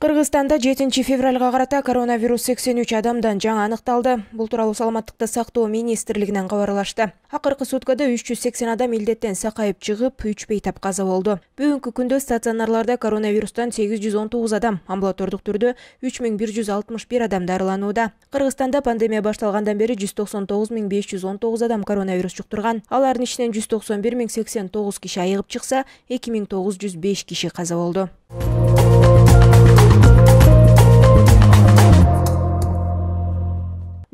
кыргызстанда жетинчи февралга карата коронавирус сексен үч адамдан жаңы аныкталды бул тууралуу саламаттыкты сактоо министрлигинен кабарлашты акыркы суткада үч жүз сексен адам илдеттен сакайып чыгып үч бейтап каза болду бүгүнкү күндө стационарларда коронавирустан сегиз жүз он тогуз адам амбулатордук түрдө үч миң бир жүз алтымыш бир адам дарыланууда кыргызстанда пандемия башталгандан бери жүз токсон тогуз миң беш жүз он тогуз адам коронавирус жуктурган алардын ичинен жүз токсон бир миң сексен тогуз киши айыгып чыкса эки миң тогуз жүз беш киши каза болду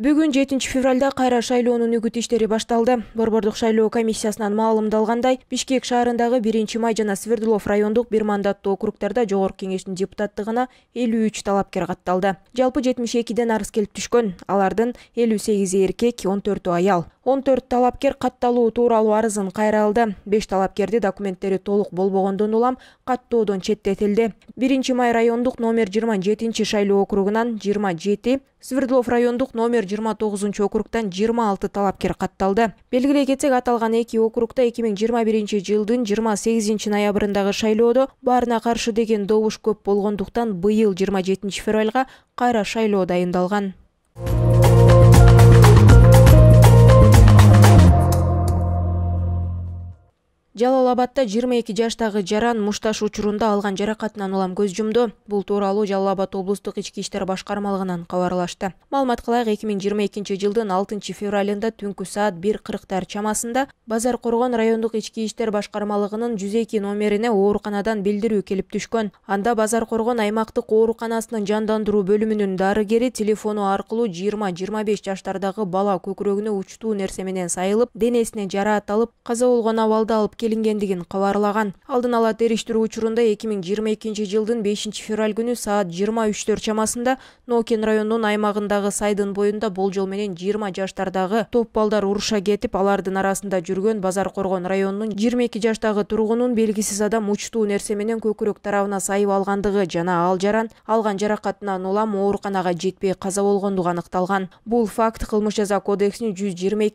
бүгүн жетинчи февралда кайра шайлоонун үгүт иштери башталды борбордук шайлоо комиссиясынан маалымдалгандай бишкек шаарындагы биринчи май жана свердлов райондук бир мандаттуу округдарда жогорку кеңештин депутаттыгына элүү үч талапкер катталды жалпы жетимиш экиден арыз келип түшкөн алардын элүү сегизи эркек он төртү аял он төрт талапкер катталуу тууралуу арызын кайра алды беш талапкерди документтери толук болбогондон улам каттоодон четтетилди биринчи май райондук номер жыйырма жетинчи шайлоо округунан жыйырма жети свердлов райондук номер жыйырма тогузунчу округтан жыйырма алты талапкер катталды белгилей кетсек аталган эки округда эки миң жыйырма биринчи жылдын жыйырма сегизинчи ноябрындагы шайлоодо баарына каршы деген добуш көп болгондуктан быйыл жыйырма жетинчи февралга кайра шайлоо дайындалган жалал абадда жыйырма эки жаштагы жаран мушташ учурунда алган жаракатынан улам көз жумду бул тууралуу жалал абад облустук ички иштер башкармалыгынан кабарлашты маалымат кылайык эки миң жыйырма экинчи жылдын алтынчы февралында түнкү саат бир кырктар чамасында базар коргон райондук ички иштер башкармалыгынын жүз эки номерине ооруканадан билдирүү келип түшкөн анда базар коргон аймактык ооруканасынын жандандыруу бөлүмүнүн дарыгери телефону аркылуу жыйырма жыйырма беш жаштардагы бала көкүрөгүнө учтуу нерсе менен сайылып денесине жараат алып каза болгон абалда алып келінгендігін кабарлаган алдын ала териштирүү учурунда 2022 жылдың 5 экинчи жылдын февраль саат жыйырма үчтөр чамасында нокен районунун аймағындағы сайдын бойында бол менен 20 жаштардағы топ балдар ұрыша кетип алардын арасында жүрген базар коргон районунун 22 жаштағы жаштагы белгісіз адам учтуу нерсе менен көкүрөк тарабына сайып алғандығы жана ал жаран алган жаракатынан улам ооруканага жетпей қаза болгондугу аныкталган бұл факт кылмыш жаза кодексинин жүз жыйырма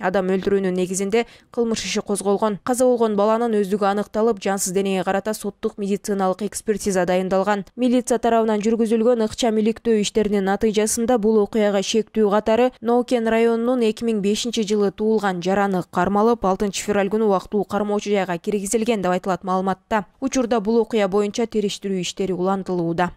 адам өлтүрүүнүн негізінде кылмыш іші козголгон болгон каза болгон баланын өздүгү аныкталып жансыз денеге карата соттук медициналык экспертиза дайындалган милиция тарабынан жүргүзүлгөн ыкчам иликтөө иштеринин натыйжасында бул окуяга шектүү катары ноокен районунун эки миң бешинчи жылы туулган жараны кармалып алтынчы февраль күнү убактылуу кармоочу жайга киргизилген деп айтылат маалыматта учурда бул окуя боюнча териштирүү иштери улантылууда